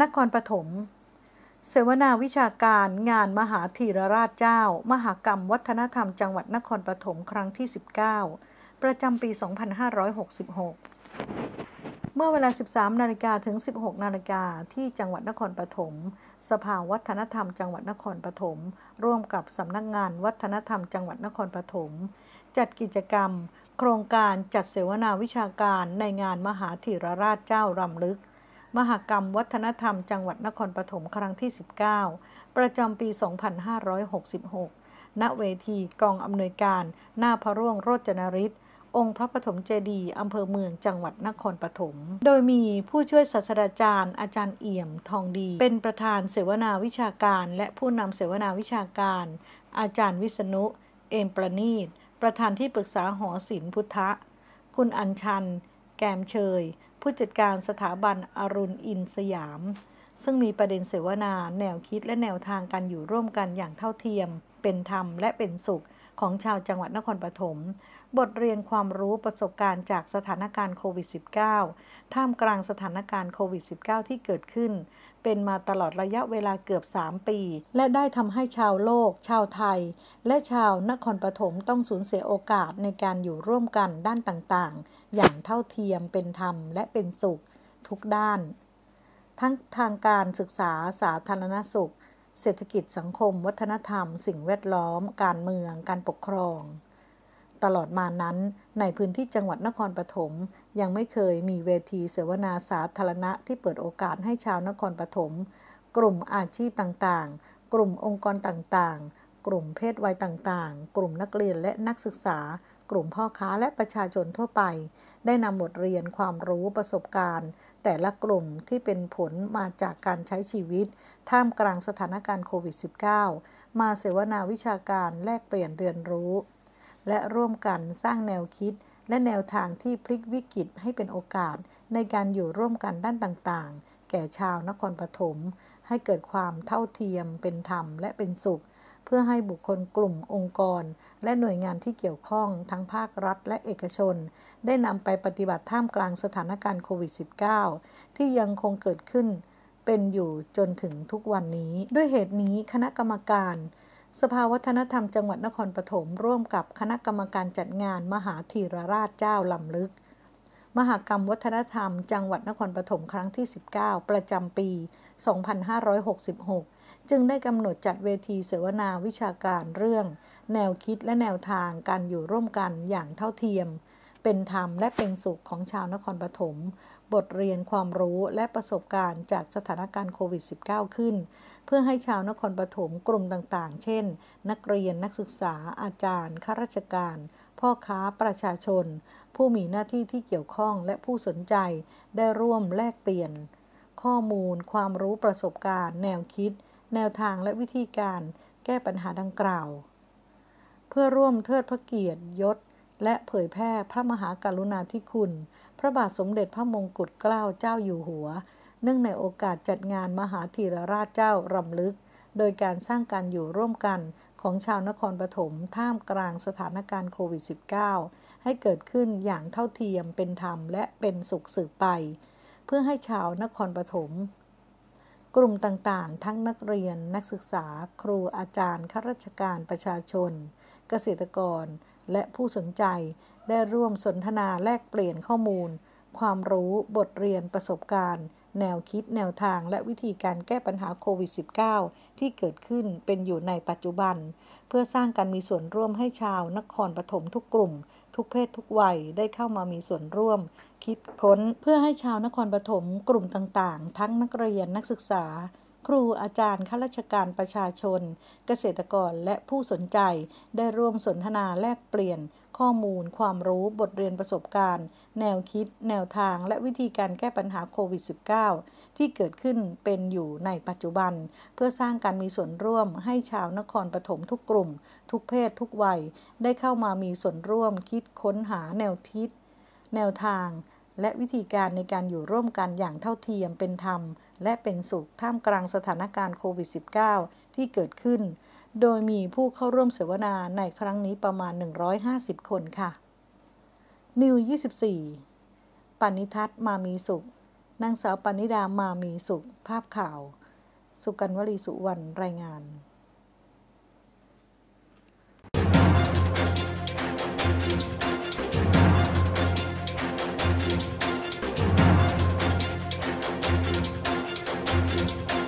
นครปฐมเสวนาวิชาการ งานมหาธีรราชเจ้า มหากรรมวัฒนธรรมจังหวัดนครปฐมครั้งที่ 19 ประจำปี 2566 เมื่อเวลา 13นาฬิกาถึง16นาฬิกาที่จังหวัดนครปฐม สภาวัฒนธรรมจังหวัดนครปฐมร่วมกับสำนักงานวัฒนธรรมจังหวัดนครปฐมจัดกิจกรรม โครงการจัดเสวนาวิชาการในงานมหาธีรราชเจ้ารำลึกมหกรรมวัฒนธรรม จังหวัดนครปฐมครั้งที่ 19 ประจำปี 2566 ณเวทีกองอำนวยการหน้าพระร่วงโรจนริศองค์พระปฐมเจดีย์อำเภอเมืองจังหวัดนครปฐม โดยมีผู้ช่วยศาสตราจารย์อาจารย์เอี่ยม ทองดี เป็นประธานเสวนาวิชาการ และผู้นำเสวนาวิชาการ อาจารย์วิษณุ เอมประนีต ประธานที่ปรึกษาหอศิลป์พุทธ คุณอัญชัน แกมเชยผู้จัดการสถาบันอรุณอินสยาม ซึ่งมีประเด็นเสวนา แนวคิดและแนวทางการอยู่ร่วมกันอย่างเท่าเทียม เป็นธรรมและเป็นสุข ของชาวจังหวัดนครปฐมบทเรียนความรู้ประสบการณ์จากสถานการณ์โควิด -19 ท่ามกลางสถานการณ์โควิด -19 ที่เกิดขึ้น เป็นมาตลอดระยะเวลาเกือบ 3 ปี และได้ทำให้ชาวโลก ชาวไทย และชาวนครปฐมต้องสูญเสียโอกาสในการอยู่ร่วมกันด้านต่างๆอย่างเท่าเทียมเป็นธรรมและเป็นสุขทุกด้าน ทั้งทางการศึกษาสาธารณสุข เศรษฐกิจสังคมวัฒนธรรม สิ่งแวดล้อมการเมืองการปกครอง ตลอดมานั้นในพื้นที่จังหวัดนครปฐมยังไม่เคยมีเวทีเสวนาสาธารณะที่เปิดโอกาสให้ชาวนครปฐมกลุ่มอาชีพต่างๆ กลุ่มองค์กรต่างๆ กลุ่มเพศวัยต่างๆ กลุ่มนักเรียนและนักศึกษากลุ่ม พ่อค้าและประชาชนทั่วไป ได้นำบทเรียนความรู้ประสบการณ์ แต่ละกลุ่มที่เป็นผลมาจากการใช้ชีวิตท่ามกลางสถานการณ์โควิด -19 มาเสวนาวิชาการแลกเปลี่ยนเรียนรู้ และร่วมกันสร้างแนวคิดและแนวทางที่พลิกวิกฤตให้เป็นโอกาสในการอยู่ร่วมกันด้านต่างๆ แก่ชาวนครปฐมให้เกิดความเท่าเทียม เป็นธรรมและเป็นสุขพื่อให้บุคคลกลุ่มองค์กร และหน่วยงานที่เกี่ยวข้อง ทั้งภาครัฐและเอกชนได้นำไปปฏิบัติท่ามกลางสถานการณ์โควิด -19 ที่ยังคงเกิดขึ้น เป็นอยู่จนถึงทุกวันนี้ ด้วยเหตุนี้คณะกรรมการ สภาวัฒนธรรมจังหวัดนครปฐมร่วมกับคณะกรรมการจัดงานมหาธีรราชเจ้าลำลึก มหากรรมวัฒนธรรม จังหวัดนครปฐมครั้งที่ 19 ประจำปี 2566จึงได้กำหนดจัดเวทีเสวนาวิชาการเรื่อง แนวคิดและแนวทางการอยู่ร่วมกันอย่างเท่าเทียม เป็นธรรมและเป็นสุขของชาวนครปฐม บทเรียนความรู้และประสบการณ์จากสถานการณ์โควิด -19 ขึ้น เพื่อให้ชาวนครปฐมกลุ่มต่าง ๆ เช่น นักเรียนนักศึกษาอาจารย์ข้าราชการ พ่อค้าประชาชน ผู้มีหน้าที่ที่เกี่ยวข้องและผู้สนใจได้ร่วมแลกเปลี่ยน ข้อมูล ความรู้ประสบการณ์ แนวคิดแนวทางและวิธีการแก้ปัญหาดังกล่าว เพื่อร่วมเทิดพระเกียรติยศ และเผยแพร่พระมหากรุณาธิคุณ พระบาทสมเด็จพระมงกุฎเกล้าเจ้าอยู่หัว เนื่องในโอกาสจัดงานมหาธีรราชเจ้ารำลึก โดยการสร้างการอยู่ร่วมกันของชาวนครปฐมท่ามกลางสถานการณ์โควิด -19 ให้เกิดขึ้นอย่างเท่าเทียมเป็นธรรมและเป็นสุขสืบไป เพื่อให้ชาวนครปฐมกลุ่มต่างๆ ทั้งนักเรียน นักศึกษา ครูอาจารย์ ข้าราชการ ประชาชน เกษตรกร และผู้สนใจ ได้ร่วมสนทนาแลกเปลี่ยนข้อมูล ความรู้ บทเรียนประสบการณ์ แนวคิด แนวทาง และวิธีการแก้ปัญหาโควิด -19 ที่เกิดขึ้นเป็นอยู่ในปัจจุบัน เพื่อสร้างการมีส่วนร่วมให้ชาวนครปฐมทุกกลุ่มทุกเพศทุกวัย ได้เข้ามามีส่วนร่วม คิดค้นเพื่อให้ชาวนครปฐมกลุ่มต่าง ๆ ทั้งนักเรียนนักศึกษา ครูอาจารย์ข้าราชการประชาชน เกษตรกรและผู้สนใจได้ร่วมสนทนาแลกเปลี่ยนข้อมูลความรู้บทเรียนประสบการณ์ แนวคิด แนวทางและวิธีการแก้ปัญหาโควิด -19 ที่เกิดขึ้นเป็นอยู่ในปัจจุบัน เพื่อสร้างการมีส่วนร่วม ให้ชาวนครปฐมทุกกลุ่ม ทุกเพศทุกวัยได้เข้ามามีส่วนร่วมคิดค้นหาแนวคิดแนวทาง และวิธีการในการอยู่ร่วมกันอย่างเท่าเทียมเป็นธรรม และเป็นสุขท่ามกลางสถานการณ์โควิด -19 ที่เกิดขึ้นโดยมีผู้เข้าร่วมเสวนาในครั้งนี้ประมาณ 150 คน ค่ะ นิว24ปณิทัศน์มามีสุขนางสาวปณิดา มามีสุข ภาพข่าว สุกันวลีสุวรรณ รายงาน